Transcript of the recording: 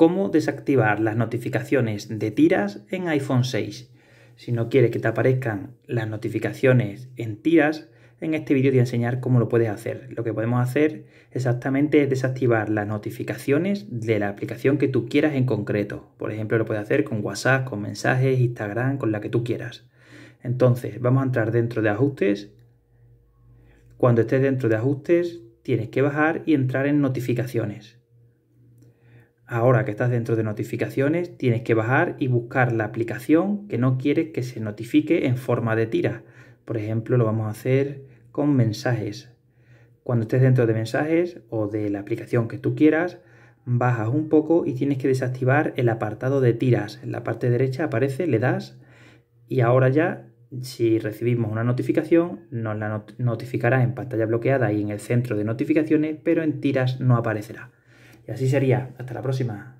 cómo desactivar las notificaciones de tiras en iPhone 6. Si no quieres que te aparezcan las notificaciones en tiras, en este vídeo te voy a enseñar cómo lo puedes hacer. Lo que podemos hacer exactamente es desactivar las notificaciones de la aplicación que tú quieras en concreto. Por ejemplo, lo puedes hacer con WhatsApp, con mensajes, Instagram, con la que tú quieras. Entonces, vamos a entrar dentro de ajustes. Cuando estés dentro de ajustes, tienes que bajar y entrar en notificaciones. Ahora que estás dentro de notificaciones, tienes que bajar y buscar la aplicación que no quieres que se notifique en forma de tira. Por ejemplo, lo vamos a hacer con mensajes. Cuando estés dentro de mensajes o de la aplicación que tú quieras, bajas un poco y tienes que desactivar el apartado de tiras. En la parte derecha aparece, le das y ahora ya si recibimos una notificación nos la notificará en pantalla bloqueada y en el centro de notificaciones, pero en tiras no aparecerá. Y así sería. Hasta la próxima.